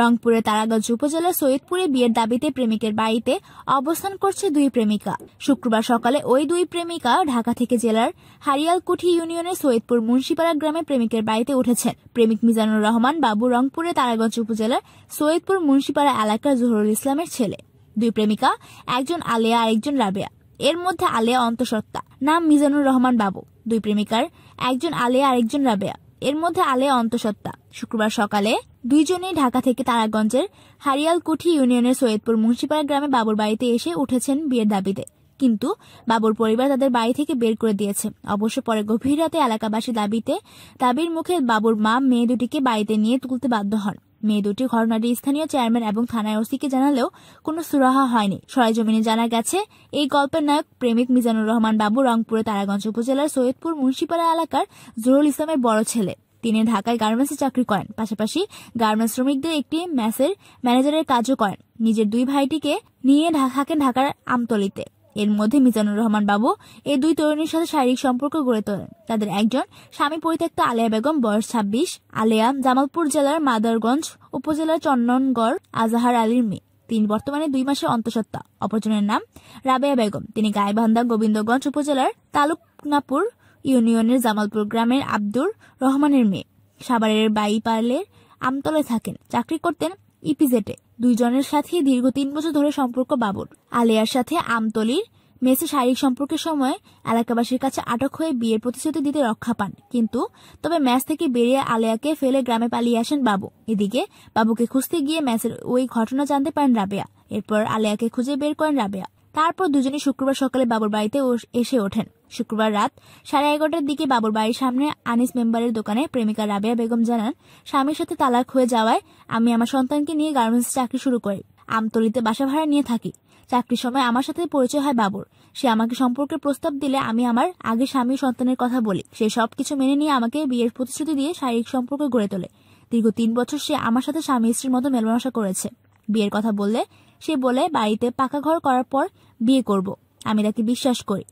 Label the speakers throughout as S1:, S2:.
S1: রংপুরের তারাগঞ্জ উপজেলা সৈয়দপুরে বিয়ের দাবিতে প্রেমিকের বাড়িতে অবস্থান করছে দুই প্রেমিকা শুক্রবার সকালে ওই দুই প্রেমিকা ঢাকা থেকে জেলার হারিয়ালকুঠি ইউনিয়নের সৈয়দপুর মুন্সিপাড়া গ্রামে প্রেমিকের বাড়িতে উঠেছেন প্রেমিক মিজানুর রহমান বাবু রংপুরের তারাগঞ্জ উপজেলার সৈয়দপুর মুন্সিপাড়া এলাকার জহরুল ইসলামের ছেলে দুই প্রেমিকা একজন আলেয়া একজন রাবেয়া এর মধ্যে আলেয়া অন্তঃসত্ত্বা নাম মিজানুর রহমান বাবু দুই প্রেমিকার একজন আলেয়া আরেকজন রাবেয়া এর মধ্যে আলে অন্তঃসত্ত্বা শুক্রবার সকালে দুইজনেই ঢাকা থেকে তারাগঞ্জের হারিয়ালকুঠি ইউনিয়নের সৈয়দপুর মুন্সিপাড়া গ্রামে বাবুর বাড়িতে এসে উঠেছেন বিয়ের দাবিতে কিন্তু বাবুর পরিবার তাদের বাড়ি থেকে বের করে দিয়েছে অবশ্য পরে গভীর রাতে এলাকাবাসী দাবিতে দাবির মুখে বাবুর মা মেয়ে দুটিকে বাড়িতে নিয়ে তুলতে বাধ্য হন মেয়ে দুটি ঘটনাটি স্থানীয় চেয়ারম্যান এবং থানায় ওসিকে জানালেও কোনো সুরাহা হয়নি সরেজমিনে জানা গেছে এই গল্পের নায়ক প্রেমিক মিজানুর রহমান বাবু রংপুরে তারাগঞ্জ উপজেলার সৈয়দপুর মুন্সিপাড়া এলাকার জহুরুল ইসলামের বড় ছেলে তিনি ঢাকায় গার্মেন্টসে চাকরি করেন পাশাপাশি গার্মেন্টস শ্রমিকদের একটি ম্যাসের ম্যানেজারের কাজও করেন নিজের দুই ভাইটিকে নিয়ে থাকেন ঢাকার আমতলিতে এর মধ্যে মিজানুর রহমান বাবু এই দুই তরুণীর সাথে শারীরিক সম্পর্ক গড়ে তোলেন তাদের একজন স্বামী পরিত্যক্ত আলেয়া বেগম বয়স ছাব্বিশ আলেয়া জামালপুর জেলার মাদারগঞ্জ উপজেলার চন্দনগড় আজাহার আলীর মেয়ে তিনি বর্তমানে দুই মাসের অন্তঃসত্ত্বা অপরজনের নাম রাবেয়া বেগম তিনি গাইবান্ধা গোবিন্দগঞ্জ উপজেলার তালুকনাপুর ইউনিয়নের জামালপুর গ্রামের আব্দুর রহমানের মেয়ে সাভারের বাইপালের আমতলায় থাকেন চাকরি করতেন ইপিজেটে দুইজনের সাথে দীর্ঘ তিন বছর ধরে সম্পর্ক বাবুর আলিয়ার সাথে আমতলির মেসি শারীরিক সম্পর্কের সময় এলাকাবাসীর কাছে আটক হয়ে বিয়ের প্রতিশ্রুতি দিতে রক্ষা পান কিন্তু তবে ম্যাচ থেকে বেরিয়ে আলেয়াকে ফেলে গ্রামে পালিয়ে আসেন বাবু এদিকে বাবুকে খুঁজতে গিয়ে ম্যাচের ওই ঘটনা জানতে পারেন রাবেয়া এরপর আলেয়াকে খুঁজে বের করেন রাবেয়া তারপর দুজনে শুক্রবার সকালে বাবুর বাড়িতে এসে ওঠেন শুক্রবার রাত সাড়ে এগারোটার দিকে বাবুর বাড়ির সামনে আনিস মেম্বারের দোকানে প্রেমিকা রাবিয়া বেগম জানান স্বামীর সাথে তালাক হয়ে যাওয়ায় আমি আমার সন্তানকে নিয়ে গার্মেন্টস চাকরি শুরু করি আমতলিতে বাসা ভাড়া নিয়ে থাকি চাকরির সময় আমার সাথে পরিচয় হয় বাবুর সে আমাকে সম্পর্কে প্রস্তাব দিলে আমি আমার আগে স্বামী সন্তানের কথা বলি সে সব কিছু মেনে নিয়ে আমাকে বিয়ের প্রতিশ্রুতি দিয়ে শারীরিক সম্পর্ক গড়ে তোলে দীর্ঘ তিন বছর সে আমার সাথে স্বামী স্ত্রীর মতো মেলামেশা করেছে বিয়ের কথা বললে সে বলে বাড়িতে পাকা ঘর করার পর বিয়ে করব আমি তাকে বিশ্বাস করি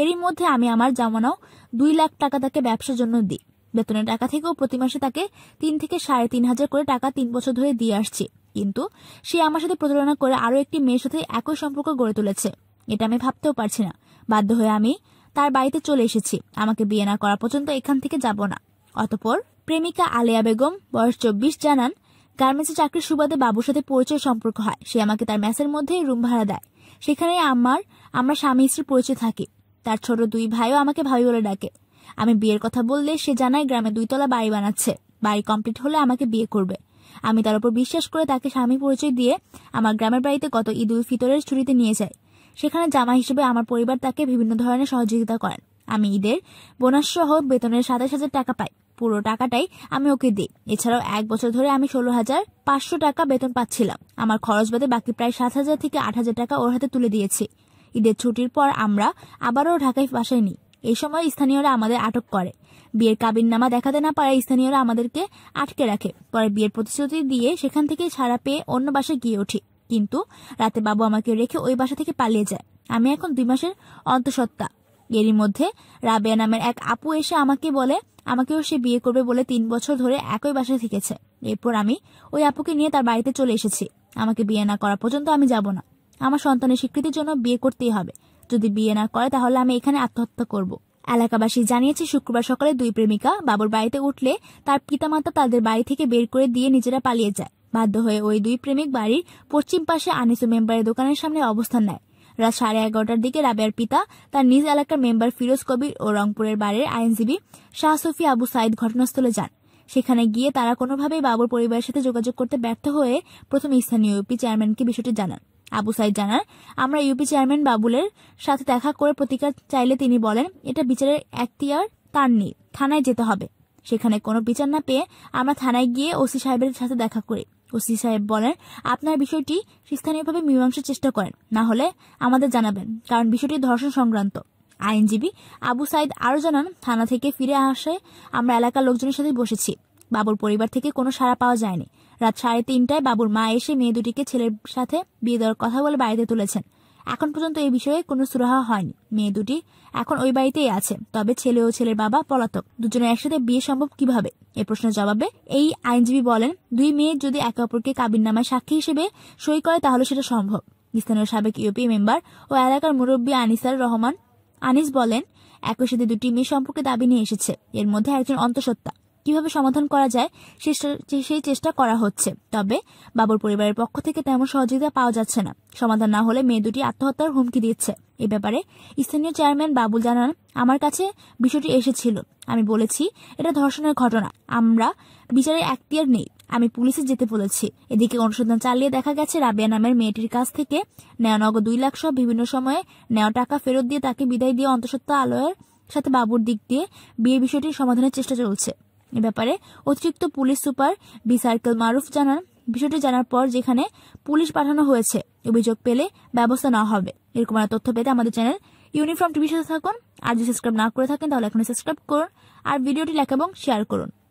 S1: এরই মধ্যে আমি আমার জামানাও দুই লাখ টাকা তাকে ব্যবসার জন্য দিই বেতনের টাকা থেকেও প্রতি মাসে তাকে তিন থেকে সাড়ে তিন হাজার করে টাকা তিন বছর ধরে দিয়ে আসছি কিন্তু সে আমার সাথে প্রতারণা করে আরও একটি মেয়ের সাথে একই সম্পর্ক গড়ে তুলেছে এটা আমি ভাবতেও পারছি না বাধ্য হয়ে আমি তার বাড়িতে চলে এসেছি আমাকে বিয়ে না করা পর্যন্ত এখান থেকে যাব না অতপর প্রেমিকা আলেয়া বেগম বয়স চব্বিশ জানান গার্মেন্টসে চাকরির সুবাদে বাবুর সাথে পরিচয় সম্পর্ক হয় সে আমাকে তার মেসের মধ্যে রুম ভাড়া দেয় সেখানে আমার আমরা স্বামী স্ত্রীর পরিচয় থাকি তার ছোট দুই ভাইও আমাকে ভাবি বলে ডাকে আমি বিয়ের কথা বললে সে জানায় গ্রামে দুইতলা বাড়ি বানাচ্ছে বাড়ি কমপ্লিট হলে আমাকে বিয়ে করবে আমি তার উপর বিশ্বাস করে তাকে স্বামী পরিচয় দিয়ে আমার গ্রামের বাড়িতে গত ঈদ উল ফিতরের ছুটিতে নিয়ে যাই সেখানে জামা হিসেবে আমার পরিবার তাকে বিভিন্ন ধরনের সহযোগিতা করেন আমি ঈদের বোনাস সহ বেতনের সাতাশ হাজার টাকা পাই পুরো টাকাটাই আমি ওকে দিই এছাড়াও এক বছর ধরে আমি ষোলো হাজার পাঁচশো টাকা বেতন পাচ্ছিলাম আমার খরচ বাদে বাকি প্রায় সাত হাজার থেকে আট হাজার টাকা ওর হাতে তুলে দিয়েছি ঈদের ছুটির পর আমরা আবারও ঢাকায় বাসায় নিই এই সময় স্থানীয়রা আমাদের আটক করে বিয়ের কাবিন নামা দেখাতে না পারায় স্থানীয়রা আমাদেরকে আটকে রাখে পরে বিয়ের প্রতিশ্রুতি দিয়ে সেখান থেকে ছাড়া পেয়ে অন্য বাসায় গিয়ে উঠি কিন্তু রাতে বাবু আমাকে রেখে ওই বাসা থেকে পালিয়ে যায় আমি এখন দুই মাসের অন্তঃসত্ত্বা এরই মধ্যে রাবেয়া নামের এক আপু এসে আমাকে বলে আমাকেও সে বিয়ে করবে বলে তিন বছর ধরে একই বাসায় থেকেছে এরপর আমি ওই আপুকে নিয়ে তার বাড়িতে চলে এসেছি আমাকে বিয়ে না করা পর্যন্ত আমি যাব না আমার সন্তানের স্বীকৃতির জন্য বিয়ে করতেই হবে যদি বিয়ে না করে তাহলে আমি এখানে আত্মহত্যা করব এলাকাবাসী জানিয়েছে শুক্রবার সকালে দুই প্রেমিকা বাবুর বাড়িতে উঠলে তার পিতামাতা তাদের বাড়ি থেকে বের করে দিয়ে নিজেরা পালিয়ে যায় বাধ্য হয়ে ওই দুই প্রেমিক বাড়ির পশ্চিম পাশে আনিসু মেম্বারের দোকানের সামনে অবস্থান নেয় রাত সাড়ে এগারোটার দিকে রাবেয়ার পিতা তার নিজ এলাকার মেম্বার ফিরোজ কবির ও রংপুরের বারের আইনজীবী শাহ সফি আবু সাইদ ঘটনাস্থলে যান সেখানে গিয়ে তারা কোনোভাবেই বাবুর পরিবারের সাথে যোগাযোগ করতে ব্যর্থ হয়ে প্রথম স্থানীয় ইউপি চেয়ারম্যানকে বিষয়টি জানান আবু সাইদ জানান আমরা ইউপি চেয়ারম্যান বাবুলের সাথে দেখা করে প্রতিকার চাইলে তিনি বলেন এটা বিচারের একটিয়ার তার নেই থানায় যেতে হবে সেখানে কোনো বিচার না পেয়ে আমরা থানায় গিয়ে ওসি সাহেবের সাথে দেখা করি ওসি সাহেব বলেন আপনার বিষয়টি স্থানীয়ভাবে মীমাংসার চেষ্টা করেন না হলে আমাদের জানাবেন কারণ বিষয়টি ধর্ষণ সংক্রান্ত আইনজীবী আবু সাইদ আরও জানান থানা থেকে ফিরে আসে আমরা এলাকার লোকজনের সাথে বসেছি বাবুর পরিবার থেকে কোনো সাড়া পাওয়া যায়নি রাত সাড়ে তিনটায় বাবুর মা এসে মেয়ে দুটিকে ছেলের সাথে বিয়ে দেওয়ার কথা বলে বাড়িতে তুলেছেন এখন পর্যন্ত এই বিষয়ে কোনো সুরাহা হয়নি মেয়ে দুটি এখন ওই বাড়িতেই আছে তবে ছেলে ও ছেলের বাবা পলাতক দুজনে একসাথে বিয়ে সম্ভব কিভাবে এ প্রশ্নের জবাবে এই আইনজীবী বলেন দুই মেয়ে যদি একে অপরকে নামায় সাক্ষী হিসেবে সই করে তাহলে সেটা সম্ভব স্থানীয় সাবেক ইউপি মেম্বার ও এলাকার মুরব্বী আনিসার রহমান আনিস বলেন একই সাথে দুটি মেয়ে সম্পর্কে দাবি নিয়ে এসেছে এর মধ্যে একজন অন্তঃসত্ত্বা কিভাবে সমাধান করা যায় সেই চেষ্টা করা হচ্ছে তবে বাবর পরিবারের পক্ষ থেকে তেমন সহযোগিতা পাওয়া যাচ্ছে না সমাধান না হলে মেয়ে দুটি আত্মহত্যার হুমকি দিচ্ছে এ ব্যাপারে স্থানীয় চেয়ারম্যান বাবুল জানান আমার কাছে বিষয়টি এসেছিল আমি বলেছি এটা ধর্ষণের ঘটনা আমরা বিচারের একটিয়ার নেই আমি পুলিশে যেতে বলেছি এদিকে অনুসন্ধান চালিয়ে দেখা গেছে রাবিয়া নামের মেয়েটির কাছ থেকে নেওয়া নগদ দুই লাখ সহ বিভিন্ন সময়ে নেওয়া টাকা ফেরত দিয়ে তাকে বিদায় দিয়ে অন্তঃসত্ত্বা আলোয়ের সাথে বাবুর দিক দিয়ে বিয়ে বিষয়টির সমাধানের চেষ্টা চলছে এ ব্যাপারে অতিরিক্ত police super B circle Maruf জানান বিষয়টি জানার পর যেখানে পুলিশ পাঠানো হয়েছে অভিযোগ পেলে ব্যবস্থা নেওয়া হবে এরকম আর তথ্য পেতে আমাদের চ্যানেল ইউনিফর্ম টিভির সাথে থাকুন আর যদি সাবস্ক্রাইব না করে থাকেন তাহলে এখন সাবস্ক্রাইব করুন আর ভিডিওটি লাইক এবং শেয়ার করুন